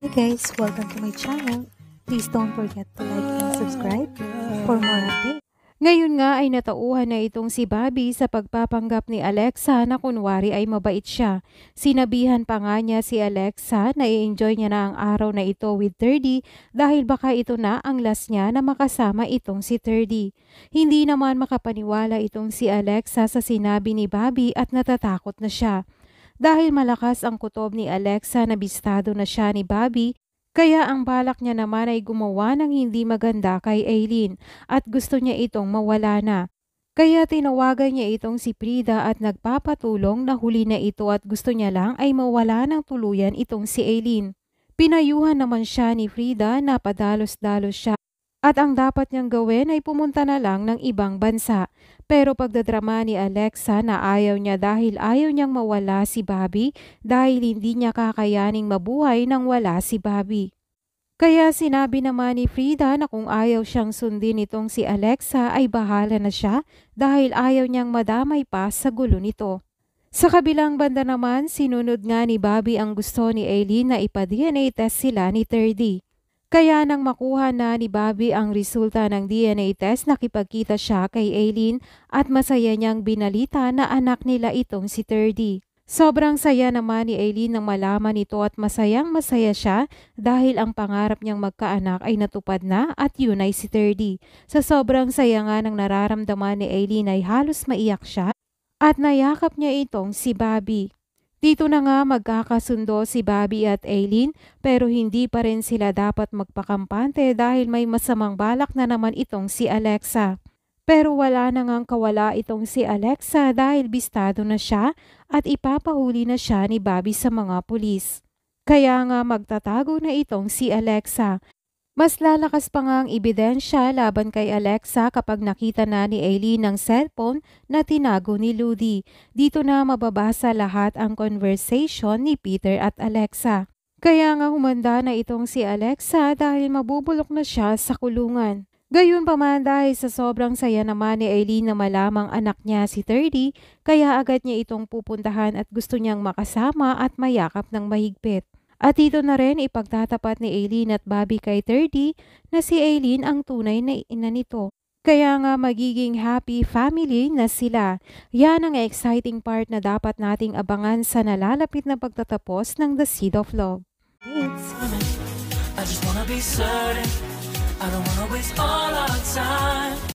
Hey guys, welcome to my channel. Please don't forget to like and subscribe for more updates. Ngayon nga ay natauhan na itong si Bobby sa pagpapanggap ni Alexa na kunwari ay mabait siya. Sinabihan pa nga niya si Alexa na i-enjoy niya na ang araw na ito with 30 dahil baka ito na ang last niya na makasama itong si 30. Hindi naman makapaniwala itong si Alexa sa sinabi ni Bobby at natatakot na siya. Dahil malakas ang kutob ni Alexa na bistado na siya ni Bobby, kaya ang balak niya naman ay gumawa ng hindi maganda kay Aileen at gusto niya itong mawala na. Kaya tinawagan niya itong si Prida at nagpapatulong na huli na ito at gusto niya lang ay mawala ng tuluyan itong si Aileen. Pinayuhan naman siya ni Frida na padalos-dalos siya at ang dapat niyang gawin ay pumunta na lang ng ibang bansa. Pero pagdadrama ni Alexa na ayaw niya dahil ayaw niyang mawala si Bobby dahil hindi niya kakayaning mabuhay nang wala si Bobby. Kaya sinabi naman ni Frida na kung ayaw siyang sundin itong si Alexa ay bahala na siya dahil ayaw niyang madamay pa sa gulo nito. Sa kabilang banda naman, sinunod nga ni Bobby ang gusto ni Aileen na ipa-DNA test sila ni 30. Kaya nang makuha na ni Bobby ang resulta ng DNA test, nakipagkita siya kay Aileen at masaya niyang binalita na anak nila itong si Terdy. Sobrang saya naman ni Aileen nang malaman ito at masayang masaya siya dahil ang pangarap niyang magkaanak ay natupad na at yun ay si Terdy. Sa sobrang saya nga ng nararamdaman ni Aileen ay halos maiyak siya at nayakap niya itong si Bobby. Dito na nga magkakasundo si Bobby at Aileen pero hindi pa rin sila dapat magpakampante dahil may masamang balak na naman itong si Alexa. Pero wala na ngang kawala itong si Alexa dahil bistado na siya at ipapahuli na siya ni Bobby sa mga pulis. Kaya nga magtatago na itong si Alexa mas lalakas pa nga ang ebidensya laban kay Alexa kapag nakita na ni Aileen ang cellphone na tinago ni Ludi. Dito na mababasa lahat ang conversation ni Peter at Alexa. Kaya nga humanda na itong si Alexa dahil mabubulok na siya sa kulungan. Gayun pa dahil sa sobrang saya naman ni Aileen na malamang anak niya si 30, kaya agad niya itong pupuntahan at gusto niyang makasama at mayakap ng mahigpit. At dito na rin ipagtatapat ni Aileen at Bobby kay 30 na si Aileen ang tunay na ina nito. Kaya nga magiging happy family na sila. Yan ang exciting part na dapat nating abangan sa nalalapit na pagtatapos ng The Seed of Love. It's I just wanna be certain I don't wanna waste all our time